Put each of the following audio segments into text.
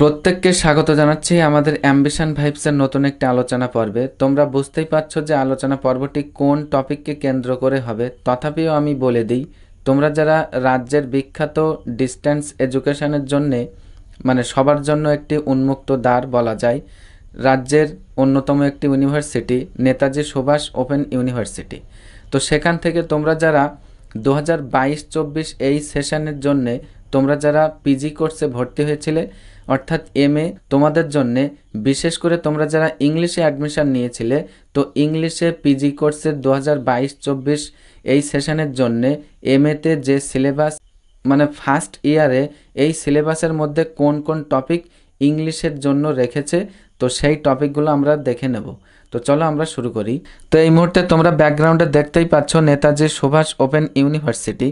প্রত্যেককে স্বাগত জানাচ্ছি আমাদের অ্যাম্বিশন ভাইবসের নতুন একটি আলোচনা পর্বে তোমরা বুঝতেই পারছো যে আলোচনা পর্বটি কোন টপিককে কেন্দ্র করে হবে তথাপিও আমি বলে দিই তোমরা যারা রাজ্যের বিখ্যাত ডিস্ট্যান্স এডুকেশনের জন্যে মানে সবার জন্য একটি উন্মুক্ত দ্বার বলা যায় রাজ্যের অন্যতম একটি university Netaji Subhash open university তো সেখান থেকে তোমরা যারা দু হাজার বাইশ চব্বিশ এই সেশনের জন্যে তোমরা যারা পিজি কোর্সে ভর্তি হয়েছিলে অর্থাৎ এম এ তোমাদের জন্যে বিশেষ করে তোমরা যারা ইংলিশে অ্যাডমিশান নিয়েছিলে তো ইংলিশে পিজি কোর্সের দু হাজার বাইশ চব্বিশ এই সেশনের জন্যে এম এতে যে সিলেবাস মানে ফার্স্ট ইয়ারে এই সিলেবাসের মধ্যে কোন কোন টপিক ইংলিশের জন্য রেখেছে তো সেই টপিকগুলো আমরা দেখে নেব তো চলো আমরা শুরু করি তো এই মুহূর্তে তোমরা ব্যাকগ্রাউন্ডে দেখতেই পাচ্ছ নেতাজি সুভাষ ওপেন ইউনিভার্সিটি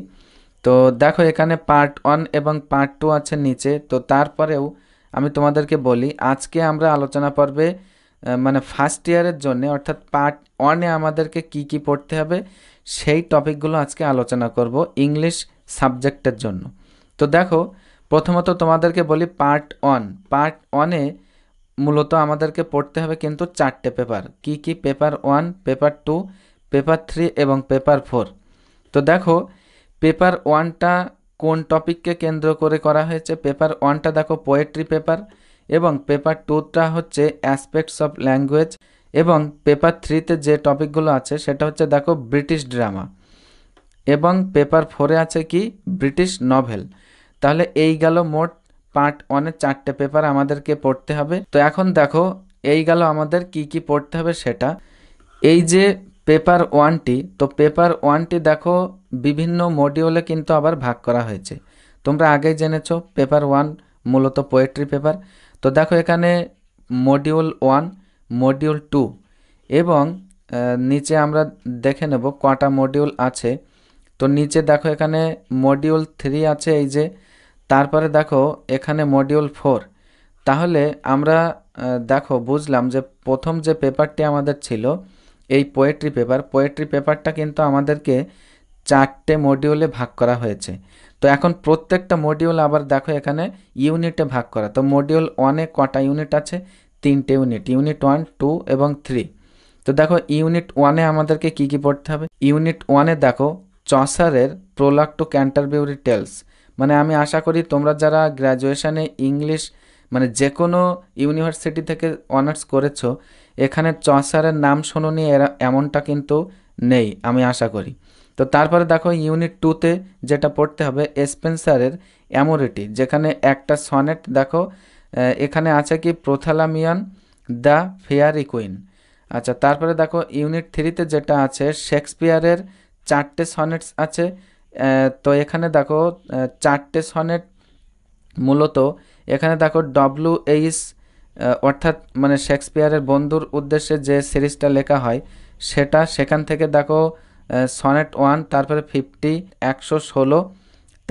তো দেখো এখানে পার্ট ওয়ান এবং পার্ট টু আছে নিচে তো তারপরেও আমি তোমাদেরকে বলি আজকে আমরা আলোচনা পর্বে মানে ফার্স্ট ইয়ারের জন্য অর্থাৎ পার্ট ওয়ানে আমাদেরকে কি কি পড়তে হবে সেই টপিকগুলো আজকে আলোচনা করব ইংলিশ সাবজেক্টের জন্য তো দেখো প্রথমত তোমাদেরকে বলি পার্ট ওয়ান পার্ট ওয়ানে মূলত আমাদেরকে পড়তে হবে কিন্তু চারটে পেপার কি কি paper one paper two paper three এবং পেপার ফোর তো দেখো পেপার ওয়ানটা কোন টপিককে কেন্দ্র করে করা হয়েছে পেপার ওয়ানটা দেখো পোয়েট্রি পেপার এবং পেপার টুটা হচ্ছে অ্যাসপেক্টস অফ ল্যাঙ্গুয়েজ এবং পেপার থ্রিতে যে টপিকগুলো আছে সেটা হচ্ছে দেখো ব্রিটিশ ড্রামা এবং পেপার ফোরে আছে কি ব্রিটিশ নভেল তাহলে এই গেল মোট পার্ট ওয়ানের চারটে পেপার আমাদেরকে পড়তে হবে তো এখন দেখো এই গেল আমাদের কি কি পড়তে হবে সেটা এই যে পেপার ওয়ানটি তো পেপার ওয়ানটি দেখো বিভিন্ন মডিউলে কিন্তু আবার ভাগ করা হয়েছে তোমরা আগেই জেনেছো পেপার ওয়ান মূলত পোয়েট্রি পেপার তো দেখো এখানে মডিউল ওয়ান মডিউল টু এবং নিচে আমরা দেখে নেব কটা মডিউল আছে তো নিচে দেখো এখানে মডিউল থ্রি আছে এই যে তারপরে দেখো এখানে মডিউল ফোর তাহলে আমরা দেখো বুঝলাম যে প্রথম যে পেপারটি আমাদের ছিল এই পোয়েট্রি পেপার পোয়েট্রি পেপারটা কিন্তু আমাদেরকে চারটে মডিউলে ভাগ করা হয়েছে তো এখন প্রত্যেকটা মডিউল আবার দেখো এখানে ইউনিটে ভাগ করা তো মডিউল ওয়ানে কটা ইউনিট আছে তিনটে ইউনিট ইউনিট ওয়ান টু এবং থ্রি তো দেখো ইউনিট ওয়ানে আমাদেরকে কি কি পড়তে হবে ইউনিট ওয়ানে দেখো চসারের প্রোলাক টু ক্যান্টারবিউরি টেলস মানে আমি আশা করি তোমরা যারা গ্র্যাজুয়েশানে ইংলিশ মানে যে কোনো ইউনিভার্সিটি থেকে অনার্স করেছো এখানে চসারের নাম শুনুনি এমনটা কিন্তু নেই আমি আশা করি তো তারপরে দেখো ইউনিট টুতে যেটা পড়তে হবে স্পেন্সারের অ্যামোরিটি যেখানে একটা সনেট দেখো এখানে আছে কি প্রোথালামিয়ান দ্য ফেয়ারি কুইন আচ্ছা তারপরে দেখো ইউনিট থ্রিতে যেটা আছে শেক্সপিয়ারের চারটে সনেটস আছে তো এখানে দেখো চারটে সনেট মূলত এখানে দেখো ডব্লিউ এইচ অর্থাৎ মানে শেক্সপিয়ারের বন্ধুর উদ্দেশ্যে যে সিরিজটা লেখা হয় সেটা সেখান থেকে দেখো সনেট ওয়ান তারপরে ফিফটি একশো ষোলো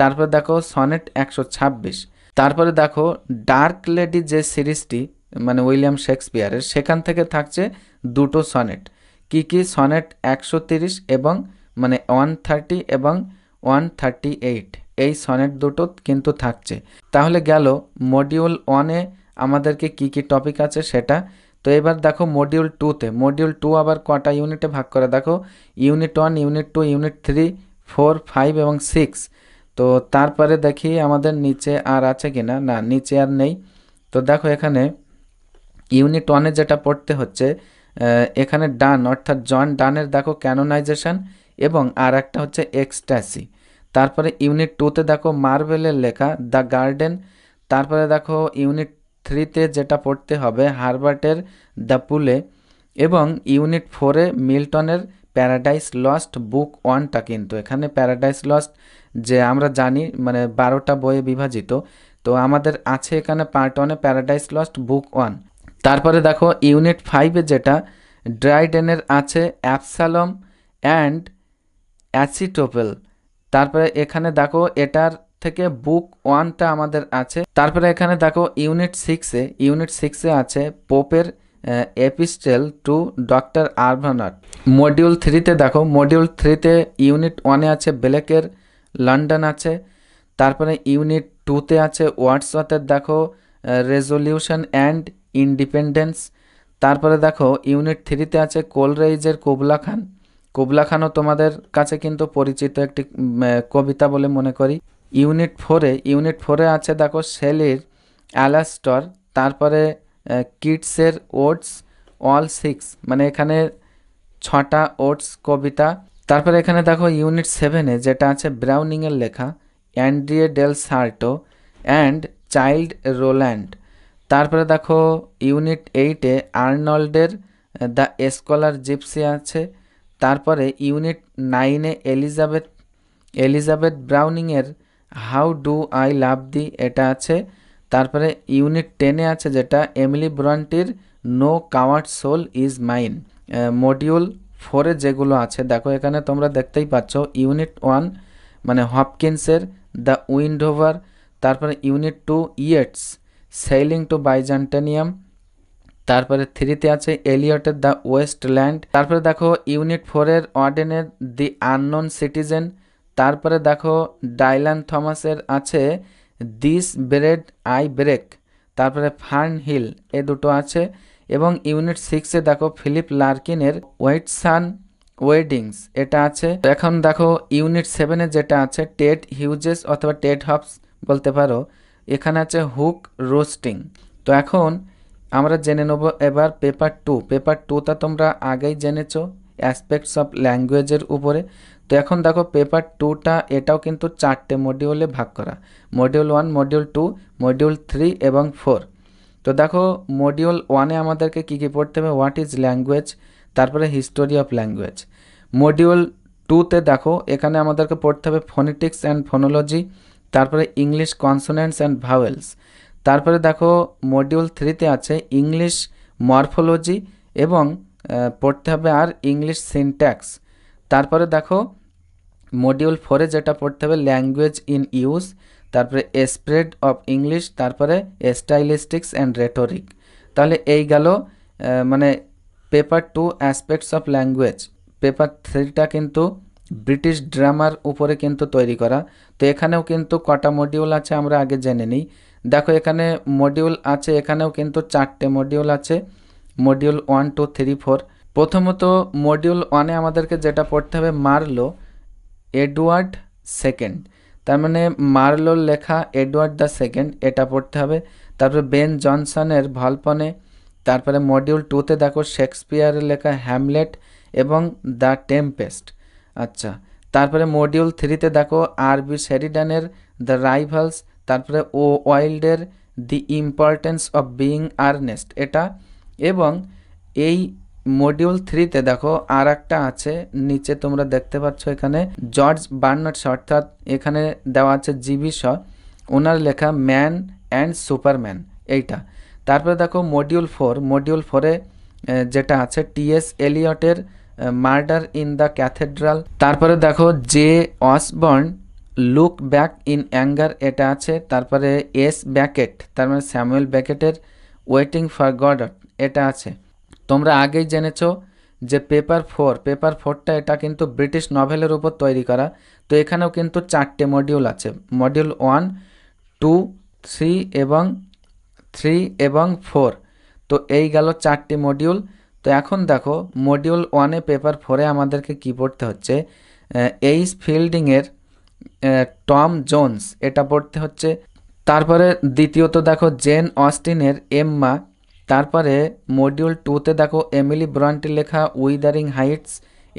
তারপরে দেখো সনেট একশো ছাব্বিশ তারপরে দেখো ডার্ক লেডি যে সিরিজটি মানে উইলিয়াম শেক্সপিয়ারের সেখান থেকে থাকছে দুটো সনেট কি কি সনেট একশো তিরিশ এবং মানে ওয়ান থার্টি এবং ওয়ান থার্টি এইট এই সনেট দুটো কিন্তু থাকছে তাহলে গেল মডিউল ওয়ানে আমাদেরকে কি কি টপিক আছে সেটা তো এবার দেখো মডিউল টুতে মডিউল টু আবার কটা ইউনিটে ভাগ করে দেখো unit one unit two unit three four five এবং সিক্স তো তারপরে দেখি আমাদের নিচে আর আছে কি না না নিচে আর নেই তো দেখো এখানে ইউনিট ওয়ানে যেটা পড়তে হচ্ছে এখানে ডান অর্থাৎ জন ডানের দেখো ক্যানোনাইজেশন এবং আর একটা হচ্ছে এক্সট্যাসি তারপরে ইউনিট টুতে দেখো মার্বেলের লেখা দ্য গার্ডেন তারপরে দেখো ইউনিট থ্রিতে যেটা পড়তে হবে হারবার্টের দ্য পুলে এবং ইউনিট ফোরে মিল্টনের প্যারাডাইস লস্ট বুক ওয়ানটা কিন্তু এখানে প্যারাডাইস লস্ট যে আমরা জানি মানে বারোটা বইয়ে বিভাজিত তো আমাদের আছে এখানে পার্ট ওয়ানে প্যারাডাইস লস্ট বুক ওয়ান তারপরে দেখো ইউনিট ফাইভে যেটা ড্রাইডেনের আছে অ্যাপসালম অ্যান্ড অ্যাসিটোপেল তারপরে এখানে দেখো এটার থেকে বুক ওয়ানটা আমাদের আছে তারপরে এখানে দেখো ইউনিট সিক্সে ইউনিট সিক্সে আছে পোপের epistle to doctor Arbuthnot module থ্রিতে দেখো মডিউল থ্রিতে ইউনিট ওয়ানে আছে ব্লেকের লন্ডন আছে তারপরে ইউনিট টুতে আছে হোয়াটসঅ্যাপের দেখো রেজলিউশন অ্যান্ড ইন্ডিপেন্ডেন্স তারপরে দেখো ইউনিট থ্রিতে আছে কোলরেইজের কোবলা খান কোবলা খানও তোমাদের কাছে কিন্তু পরিচিত একটি কবিতা বলে মনে করি ইউনিট ফোরে ইউনিট ফোরে আছে দেখো সেলির অ্যালাস্টর তারপরে কিডসের ওটস অল সিক্স মানে এখানে ছটা ওটস কবিতা তারপরে এখানে দেখো ইউনিট সেভেনে যেটা আছে ব্রাউনিংয়ের লেখা Andrea del Sarto and Childe Roland তারপরে দেখো ইউনিট এইটে আর্নল্ডের দ্য এসকলার জিপসি আছে তারপরে ইউনিট নাইনে এলিজাবেথ এলিজাবেথ ব্রাউনিংয়ের how do I love thee এটা আছে তারপরে ইউনিট টেনে আছে যেটা এমিলি ব্রন্টির no coward soul is mine module ফোরে যেগুলো আছে দেখো এখানে তোমরা দেখতেই পাচ্ছ ইউনিট ওয়ান মানে হপকিন্সের দ্য উইন্ডোভার তারপরে unit two Yeats sailing to Byzantium তারপরে থ্রিতে আছে এলিয়টের দ্য ওয়েস্ট ল্যান্ড তারপরে দেখো ইউনিট ফোরের অর্ডেনের দি আননোন সিটিজেন তারপরে দেখো ডাইলান থমাসের আছে দিস ব্রেড আই ব্রেক তারপরে ফার্ন হিল এ দুটো আছে এবং ইউনিট সিক্সে দেখো ফিলিপ লার্কিনের হোয়াইট সান ওয়েডিংস এটা আছে এখন দেখো ইউনিট সেভেনে যেটা আছে টেট হিউজেস অথবা টেট হবস বলতে পারো এখানে আছে হুক রোস্টিং তো এখন আমরা জেনে নেব এবার পেপার টু পেপার টুটা তোমরা আগেই জেনেছো অ্যাসপেক্টস অফ ল্যাঙ্গুয়েজের উপরে তো এখন দেখো পেপার টুটা এটাও কিন্তু চারটে মডিউলে ভাগ করা module one module two module three এবং ফোর তো দেখো মডিউল ওয়ানে আমাদেরকে কী কী পড়তে হবে হোয়াট ইজ ল্যাঙ্গুয়েজ তারপরে হিস্টোরি অফ ল্যাঙ্গুয়েজ মডিউল টুতে দেখো এখানে আমাদেরকে পড়তে হবে ফোনেটিক্স অ্যান্ড ফোনোলজি তারপরে ইংলিশ কনসোনেন্টস অ্যান্ড ভাওয়েলস তারপরে দেখো মডিউল থ্রিতে আছে ইংলিশ মরফোলজি এবং পড়তে হবে আর ইংলিশ সিনট্যাক্স তারপরে দেখো মডিউল ফোরে যেটা পড়তে হবে ল্যাঙ্গুয়েজ ইন ইউজ তারপরে স্প্রেড অফ ইংলিশ তারপরে স্টাইলিস্টিক্স অ্যান্ড রেটোরিক তাহলে এই গেল মানে paper two aspects of language paper থ্রিটা কিন্তু ব্রিটিশ ড্রামার উপরে কিন্তু তৈরি করা তো এখানেও কিন্তু কটা মডিউল আছে আমরা আগে জেনে নিই দেখো এখানে মডিউল আছে এখানেও কিন্তু চারটে মডিউল আছে module one two three four প্রথমত মডিউল ওয়ানে আমাদেরকে যেটা পড়তে হবে মার্লো এডওয়ার্ড সেকেন্ড তার মানে মার্লোর লেখা এডওয়ার্ড দ্য সেকেন্ড এটা পড়তে হবে তারপরে বেন জনসনের ভলপনে তারপরে মডিউল টুতে দেখো শেক্সপিয়ারের লেখা হ্যামলেট এবং দ্য টেম্পেস্ট আচ্ছা তারপরে মডিউল থ্রিতে দেখো আর বি শেরিডানের দ্য রাইভালস তারপরে ও ওয়াইল্ডের the importance of being earnest এটা এবং এই মডিউল থ্রিতে দেখো আর একটা আছে নিচে তোমরা দেখতে পাচ্ছ এখানে জর্জ বার্নার্ড শ অর্থাৎ এখানে দেওয়া আছে জিবি শ ওনার লেখা ম্যান অ্যান্ড সুপারম্যান এইটা তারপরে দেখো মডিউল ফোর মডিউল ফোরে যেটা আছে টিএস এলিয়টের মার্ডার ইন দ্য ক্যাথেড্রাল তারপরে দেখো J Osborne look back in anger এটা আছে তারপরে এস ব্যাকেট তার মানে স্যামুয়েল ব্যাকেটের ওয়েটিং ফর গড এটা আছে তোমরা আগেই জেনেছ যে পেপার ফোর পেপার ফোরটা এটা কিন্তু ব্রিটিশ নভেলের উপর তৈরি করা তো এখানেও কিন্তু চারটে মডিউল আছে মডিউল ওয়ান টু থ্রি এবং থ্রি এবং ফোর তো এই গেল চারটি মডিউল তো এখন দেখো মডিউল ওয়ানে পেপার ফোরে আমাদেরকে কী পড়তে হচ্ছে এইস ফিল্ডিংয়ের টম জোন্স এটা পড়তে হচ্ছে তারপরে দ্বিতীয়ত দেখো জেন অস্টিনের এম্মা তারপরে মডিউল টুতে দেখো এমিলি ব্রান্টি লেখা উইদারিং হাইটস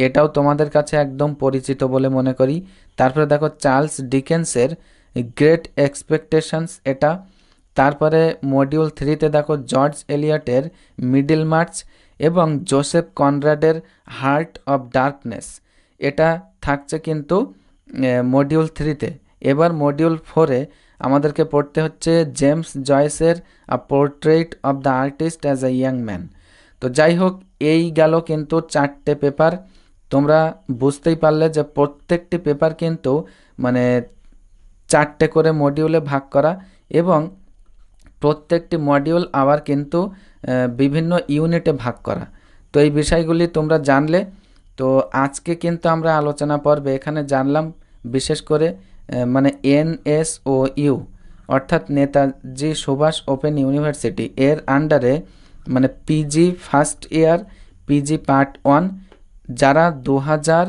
এটাও তোমাদের কাছে একদম পরিচিত বলে মনে করি তারপরে দেখো চার্লস ডিকেন্সের গ্রেট এক্সপেকটেশনস এটা তারপরে মডিউল থ্রিতে দেখো জর্জ এলিয়টের মিডিল মার্চ এবং জোসেফ কনরাডের হার্ট অফ ডার্কনেস এটা থাকছে কিন্তু মডিউল থ্রিতে এবার মডিউল ফোরে আমাদেরকে পড়তে হচ্ছে জেমস জয়েসের a portrait of the artist as a young man তো যাই হোক এই গেল কিন্তু চারটে পেপার তোমরা বুঝতেই পারলে যে প্রত্যেকটি পেপার কিন্তু মানে চারটে করে মডিউলে ভাগ করা এবং প্রত্যেকটি মডিউল আবার কিন্তু বিভিন্ন ইউনিটে ভাগ করা তো এই বিষয়গুলি তোমরা জানলে তো আজকে কিন্তু আমরা আলোচনা পর্বে এখানে জানলাম বিশেষ করে মানে এনএসওইউ অর্থাৎ নেতাজি সুভাষ ওপেন ইউনিভার্সিটি এর আন্ডারে মানে PG first year PG part one যারা দু হাজার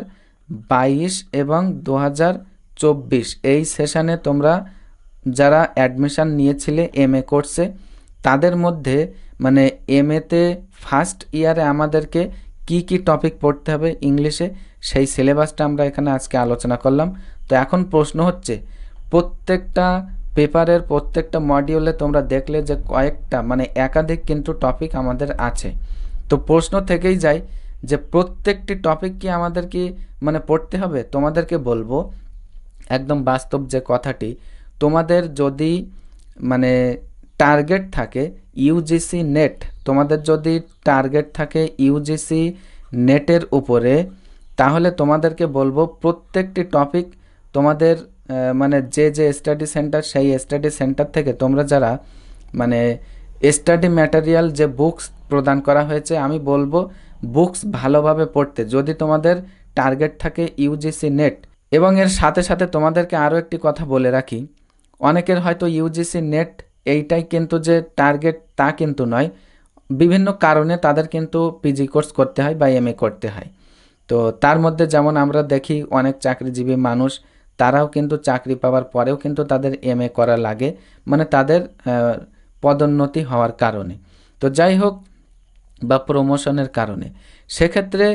বাইশ এবং দু হাজার চব্বিশ এই সেশানে তোমরা যারা অ্যাডমিশান নিয়েছিলে এম এ কোর্সে তাদের মধ্যে মানে এম এতে ফার্স্ট ইয়ারে আমাদেরকে কি কি টপিক পড়তে হবে ইংলিশে সেই সিলেবাসটা আমরা এখানে আজকে আলোচনা করলাম তো এখন প্রশ্ন হচ্ছে প্রত্যেকটা পেপারের প্রত্যেকটা মডিউলে তোমরা দেখলে যে কয়েকটা মানে একাধিক কিন্তু টপিক আমাদের আছে তো প্রশ্ন থেকেই যায় যে প্রত্যেকটি টপিক কি আমাদের কি মানে পড়তে হবে তোমাদেরকে বলবো একদম বাস্তব যে কথাটি তোমাদের যদি মানে টার্গেট থাকে ইউজিসি নেট তোমাদের যদি টার্গেট থাকে ইউজিসি নেটের উপরে তাহলে তোমাদেরকে বলবো প্রত্যেকটি টপিক তোমাদের মানে যে যে স্টাডি সেন্টার সেই স্টাডি সেন্টার থেকে তোমরা যারা মানে স্টাডি ম্যাটেরিয়াল যে বুকস প্রদান করা হয়েছে আমি বলবো বুকস ভালোভাবে পড়তে যদি তোমাদের টার্গেট থাকে ইউজিসি নেট এবং এর সাথে সাথে তোমাদেরকে আরও একটি কথা বলে রাখি অনেকের হয়তো ইউজিসি নেট এইটাই কিন্তু যে টার্গেট তা কিন্তু নয় বিভিন্ন কারণে তাদের কিন্তু পিজি কোর্স করতে হয় বা এম করতে হয় তো তার মধ্যে যেমন আমরা দেখি অনেক চাকরিজীবী মানুষ তারাও কিন্তু চাকরি পাওয়ার পরেও কিন্তু তাদের এম করা লাগে মানে তাদের পদোন্নতি হওয়ার কারণে তো যাই হোক বা প্রমোশনের কারণে সেক্ষেত্রে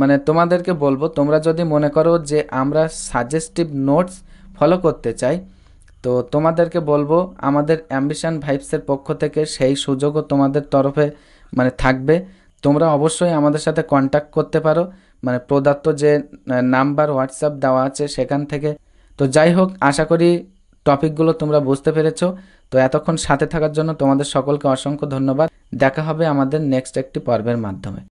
মানে তোমাদেরকে বলবো তোমরা যদি মনে করো যে আমরা সাজেস্টিভ নোটস ফলো করতে চাই তো তোমাদেরকে বলবো আমাদের অ্যাম্বিশান ভাইবসের পক্ষ থেকে সেই সুযোগও তোমাদের তরফে মানে থাকবে তোমরা অবশ্যই আমাদের সাথে কন্ট্যাক্ট করতে পারো মানে প্রদত্ত যে নাম্বার হোয়াটসঅ্যাপ দেওয়া আছে সেখান থেকে তো যাই হোক আশা করি টপিকগুলো তোমরা বুঝতে পেরেছো তো এতক্ষণ সাথে থাকার জন্য তোমাদের সকলকে অসংখ্য ধন্যবাদ দেখা হবে আমাদের নেক্সট একটি পর্বের মাধ্যমে